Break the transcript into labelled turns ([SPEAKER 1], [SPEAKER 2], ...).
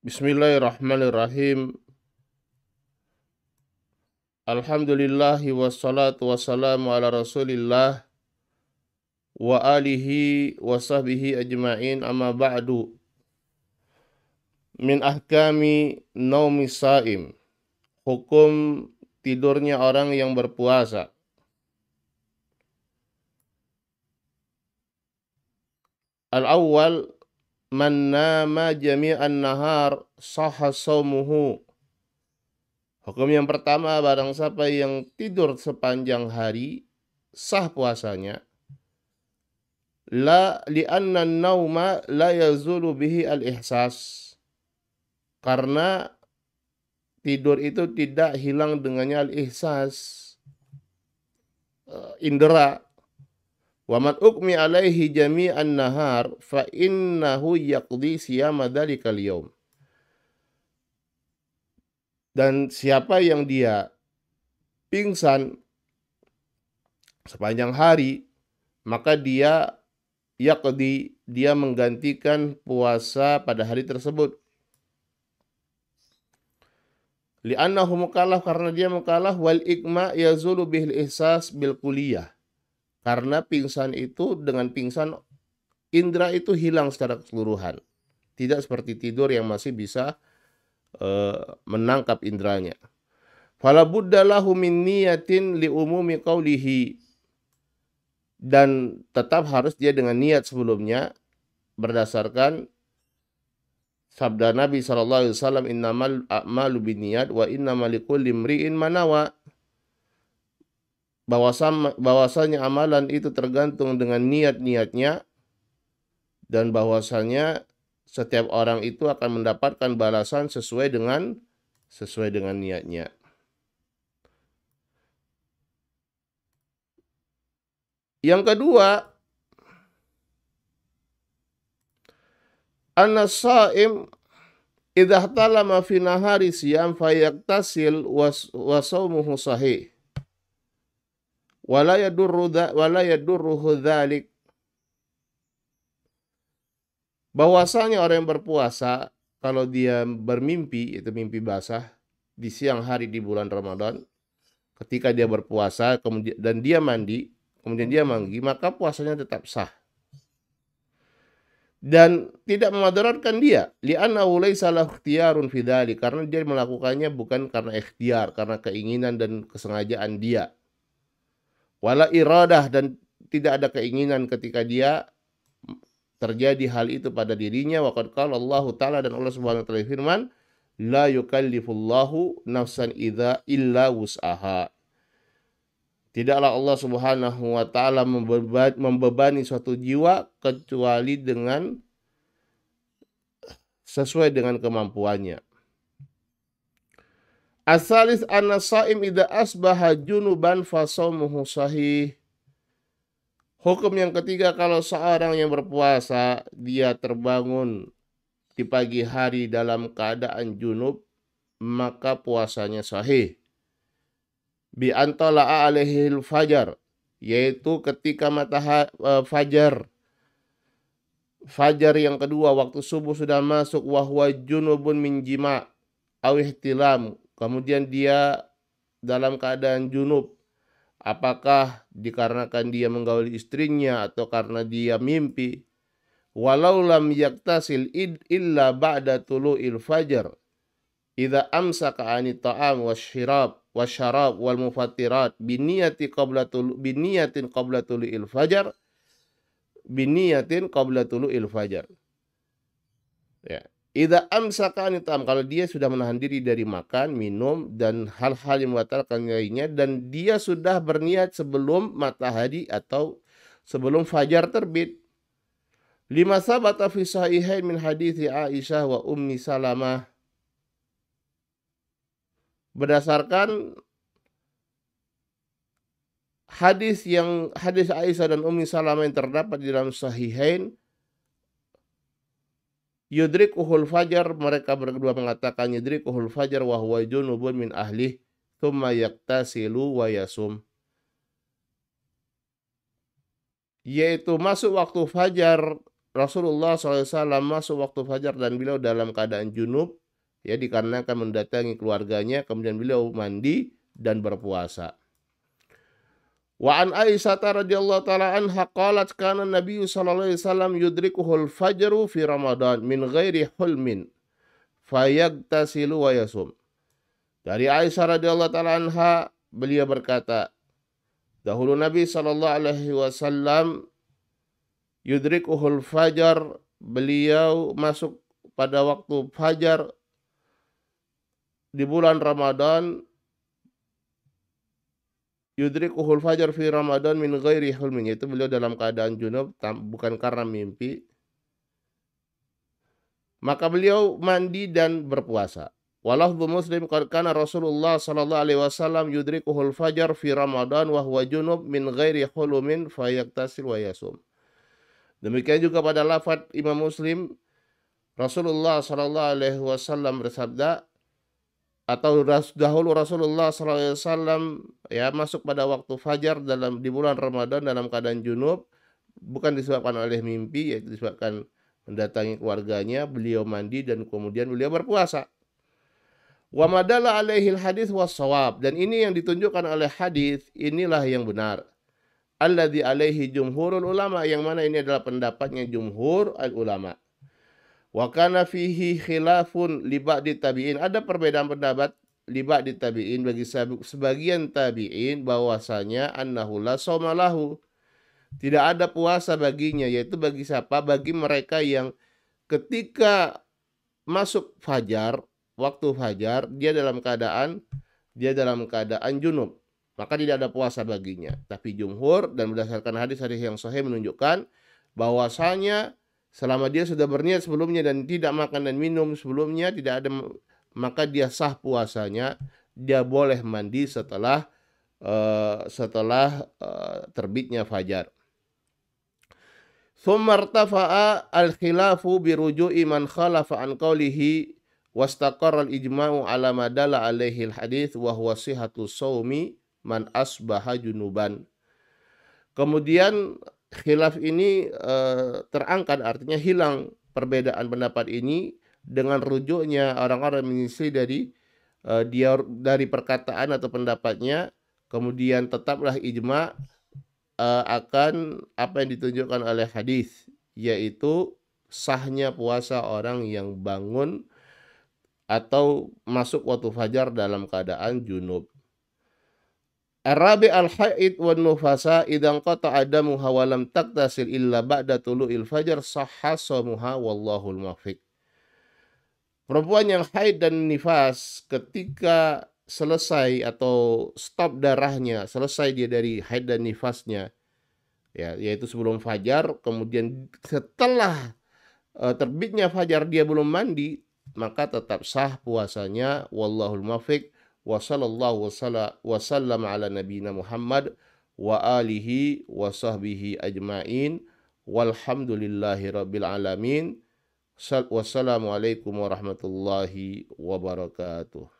[SPEAKER 1] Bismillahirrahmanirrahim. Alhamdulillahi wassalatu wassalamu ala rasulillah wa alihi wa sahbihi ajma'in amma ba'du. Min ahkami naumi saim. Hukum tidurnya orang yang berpuasa. Al-awwal man nama jami'an nahar sahasomuhu. Hukum yang pertama, barang siapa yang tidur sepanjang hari, sah puasanya. La li'anna nauma la yazulu bihi al-ihsas. Karena tidur itu tidak hilang dengannya al-ihsas. Eh, indera, Wa ukmi alaihi jami'an nahar fa innahu yaqdi siyama dari kalium. Dan siapa yang dia pingsan sepanjang hari, maka dia yakdi, dia menggantikan puasa pada hari tersebut. Li'annahu mukallaf karena dia mukallaf wal ikma yazulu bil ihsas bil kuliah. Karena pingsan itu dengan pingsan indera itu hilang secara keseluruhan. Tidak seperti tidur yang masih bisa e, menangkap inderanya. Fala buddalahu min niyatin li umumi qawlihi. Dan tetap harus dia dengan niat sebelumnya berdasarkan sabda Nabi saw. alaihi wasallam innamal a'malu binniyat wa innamal likulli imri'in manawa bahwasanya, amalan itu tergantung dengan niat-niatnya dan bahwasanya setiap orang itu akan mendapatkan balasan sesuai dengan sesuai dengan niatnya. Yang kedua, an-saim idza talama fi nahari siyam fayaktasil wala yadurru bahwasanya orang yang berpuasa kalau dia bermimpi itu mimpi basah di siang hari di bulan Ramadan ketika dia berpuasa kemudian dan dia mandi kemudian dia mandi maka puasanya tetap sah dan tidak memadaratkan dia li'anna ulai salah ikhtiyarun fidali karena dia melakukannya bukan karena ikhtiar karena keinginan dan kesengajaan dia wala iradah dan tidak ada keinginan ketika dia terjadi hal itu pada dirinya waqad qala Allah taala dan Allah Subhanahu wa taala firman la yukallifullahu nafsan idza illa wus'aha Tidaklah Allah Subhanahu wa taala membebani suatu jiwa kecuali dengan sesuai dengan kemampuannya. Asalis anna saim idha asbaha junuban fasawmuhu sahih. Hukum yang ketiga kalau seorang yang berpuasa dia terbangun di pagi hari dalam keadaan junub maka puasanya sahih. Bi antala alaihil fajar yaitu ketika matahari uh, fajar fajar yang kedua waktu subuh sudah masuk wahwa junubun min jima' awihtilam kemudian dia dalam keadaan junub, apakah dikarenakan dia menggauli istrinya atau karena dia mimpi? Walau lam yaktasil id illa ba'da tulu'il fajar, idza amsaka 'ani ta'am wasyirab wasyarab wal mufattirat biniyati qabla tulu biniyatin qabla tulu'il fajar biniyatin qabla tulu'il fajar. Ya. Ida itu am kalau dia sudah menahan diri dari makan, minum dan hal-hal yang membatalkan lainnya dan dia sudah berniat sebelum matahari atau sebelum fajar terbit. Lima sabata fi sahihain min hadithi Aisyah wa Ummi Salamah. Berdasarkan hadis yang hadis Aisyah dan Ummi Salamah yang terdapat di dalam sahihain yudrikuhul fajar mereka berdua mengatakan yudrikuhul fajar wa huwa junubun min ahli thumma yaktasilu wa yasum yaitu masuk waktu fajar Rasulullah SAW masuk waktu fajar dan beliau dalam keadaan junub ya dikarenakan mendatangi keluarganya kemudian beliau mandi dan berpuasa Wa an Aisyah radhiyallahu taala anha qalat kana Nabi sallallahu alaihi wasallam al-fajr fi Ramadan min ghairi hulmin fayagtasilu wa yasum. Dari Aisyah radhiyallahu taala anha beliau berkata dahulu Nabi sallallahu alaihi wasallam al fajar beliau masuk pada waktu fajar di bulan Ramadan yudrikuhul fajar fi Ramadan min ghairi hulmin yaitu beliau dalam keadaan junub bukan karena mimpi maka beliau mandi dan berpuasa walau muslim karena Rasulullah sallallahu alaihi wasallam yudrikuhul fajar fi Ramadan wa huwa junub min ghairi hulumin fayaktasil wa yasum demikian juga pada lafad Imam Muslim Rasulullah saw alaihi wasallam bersabda atau dahulu Rasulullah SAW ya masuk pada waktu fajar dalam di bulan Ramadan dalam keadaan junub bukan disebabkan oleh mimpi yaitu disebabkan mendatangi keluarganya beliau mandi dan kemudian beliau berpuasa wa madalla hadis wasawab dan ini yang ditunjukkan oleh hadis inilah yang benar alladzi alaihi jumhurul ulama yang mana ini adalah pendapatnya jumhur al ulama Wa fihi khilafun li ba'di tabi'in. Ada perbedaan pendapat li di tabi'in bagi sebagian tabi'in bahwasanya annahu la somalahu. Tidak ada puasa baginya yaitu bagi siapa? Bagi mereka yang ketika masuk fajar, waktu fajar dia dalam keadaan dia dalam keadaan junub. Maka tidak ada puasa baginya. Tapi jumhur dan berdasarkan hadis-hadis yang sahih menunjukkan bahwasanya Selama dia sudah berniat sebelumnya dan tidak makan dan minum sebelumnya tidak ada maka dia sah puasanya, dia boleh mandi setelah uh, setelah uh, terbitnya fajar. Sumartafa'a al khilafu برجوع من خالف an قوله واستقر الإجماع على ما دل عليه الحديث وهو صحة الصوم man asbaha junuban. Kemudian khilaf ini uh, terangkat artinya hilang perbedaan pendapat ini dengan rujuknya orang-orang menyelisih dari uh, dia dari perkataan atau pendapatnya kemudian tetaplah ijma uh, akan apa yang ditunjukkan oleh hadis yaitu sahnya puasa orang yang bangun atau masuk waktu fajar dalam keadaan junub Arabi al haid wan nufasa idan qata adamu hawalam taktasil illa ba'da tulu'il fajar sahha samuha wallahul mafiq. Perempuan yang haid dan nifas ketika selesai atau stop darahnya, selesai dia dari haid dan nifasnya ya yaitu sebelum fajar kemudian setelah uh, terbitnya fajar dia belum mandi maka tetap sah puasanya wallahul muwaffiq وصلى الله وسلم على نبينا محمد وآله وصحبه أجمعين والحمد لله رب العالمين والسلام عليكم ورحمة الله وبركاته